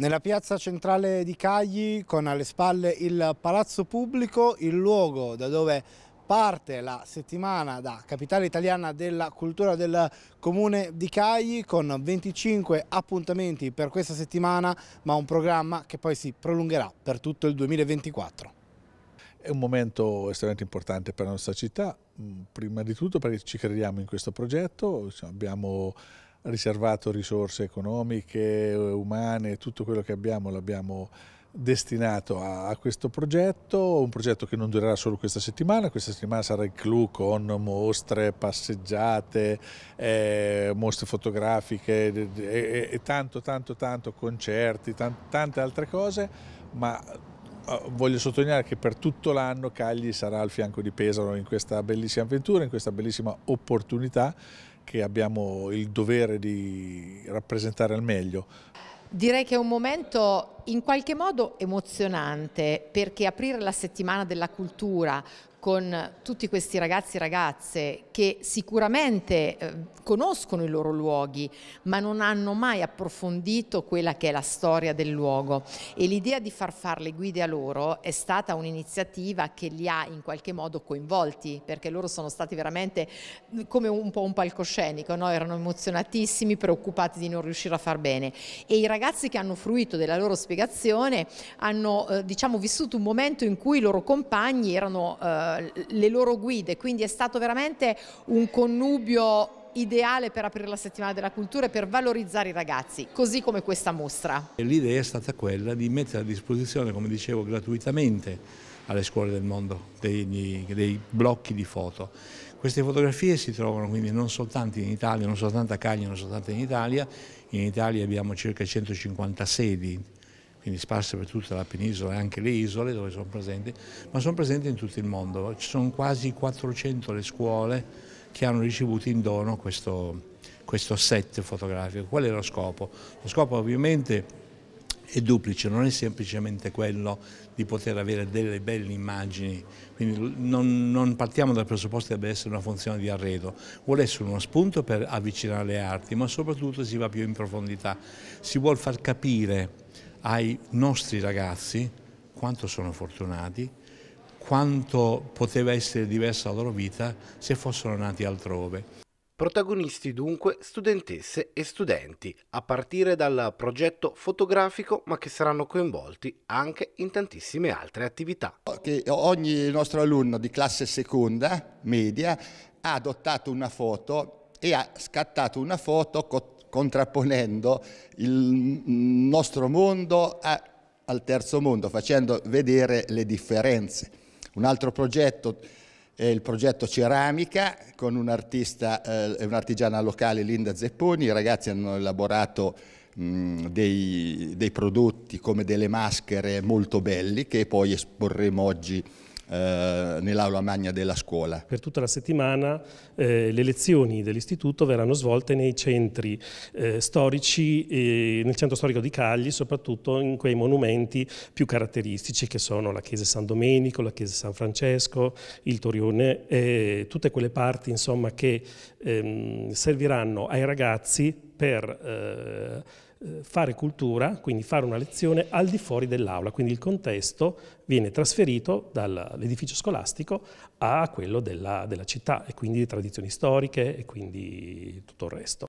Nella piazza centrale di Cagli, con alle spalle il Palazzo Pubblico, il luogo da dove parte la settimana da capitale italiana della cultura del comune di Cagli con 25 appuntamenti per questa settimana ma un programma che poi si prolungherà per tutto il 2024. È un momento estremamente importante per la nostra città, mm, prima di tutto perché ci crediamo in questo progetto, abbiamo riservato risorse economiche, umane, tutto quello che abbiamo l'abbiamo destinato a, a, questo progetto, un progetto che non durerà solo questa settimana, questa settimana sarà il clou con mostre, passeggiate, eh, mostre fotografiche e, e, e, tanto tanto tanto concerti, tan, tante altre cose, ma eh, voglio sottolineare che per tutto l'anno Cagli sarà al fianco di Pesaro in questa bellissima avventura, in questa bellissima opportunità che abbiamo il dovere di rappresentare al meglio. Direi che è un momento in qualche modo emozionante perché aprire la settimana della cultura con tutti questi ragazzi e ragazze che sicuramente eh, conoscono i loro luoghi, ma non hanno mai approfondito quella che è la storia del luogo. E l'idea di far fare le guide a loro è stata un'iniziativa che li ha in qualche modo coinvolti, perché loro sono stati veramente mm, come un po' un palcoscenico, no? erano emozionatissimi, preoccupati di non riuscire a far bene. E i ragazzi che hanno fruito della loro spiegazione hanno eh, diciamo, vissuto un momento in cui i loro compagni erano... Eh, le loro guide, quindi è stato veramente un connubio ideale per aprire la settimana della cultura e per valorizzare i ragazzi, così come questa mostra. L'idea è stata quella di mettere a disposizione, come dicevo, gratuitamente alle scuole del mondo dei, dei blocchi di foto. Queste fotografie si trovano quindi non soltanto in Italia, non soltanto a Cagliari, non soltanto in Italia, in Italia abbiamo circa 150 sedi quindi sparse per tutta la penisola e anche le isole dove sono presenti, ma sono presenti in tutto il mondo. Ci sono quasi 400 le scuole che hanno ricevuto in dono questo, questo set fotografico. Qual è lo scopo? Lo scopo ovviamente è duplice, non è semplicemente quello di poter avere delle belle immagini, quindi non, non partiamo dal presupposto che debba essere una funzione di arredo, vuole essere uno spunto per avvicinare le arti, ma soprattutto si va più in profondità, si vuole far capire ai nostri ragazzi quanto sono fortunati, quanto poteva essere diversa la loro vita se fossero nati altrove. Protagonisti dunque studentesse e studenti, a partire dal progetto fotografico, ma che saranno coinvolti anche in tantissime altre attività. Che ogni nostro alunno di classe seconda, media, ha adottato una foto e ha scattato una foto con contrapponendo il nostro mondo a, al terzo mondo, facendo vedere le differenze. Un altro progetto è il progetto Ceramica con un'artista, eh, un'artigiana locale Linda Zepponi, i ragazzi hanno elaborato mh, mm, dei, dei prodotti come delle maschere molto belli che poi esporremo oggi eh, nell'aula magna della scuola. Per tutta la settimana eh, le lezioni dell'istituto verranno svolte nei centri eh, storici, nel centro storico di Cagli, soprattutto in quei monumenti più caratteristici che sono la chiesa San Domenico, la chiesa San Francesco, il Torione, eh, tutte quelle parti insomma, che ehm, serviranno ai ragazzi per eh, eh, fare cultura, quindi fare una lezione al di fuori dell'aula, quindi il contesto viene trasferito dall'edificio scolastico a quello della, della città e quindi tradizioni storiche e quindi tutto il resto.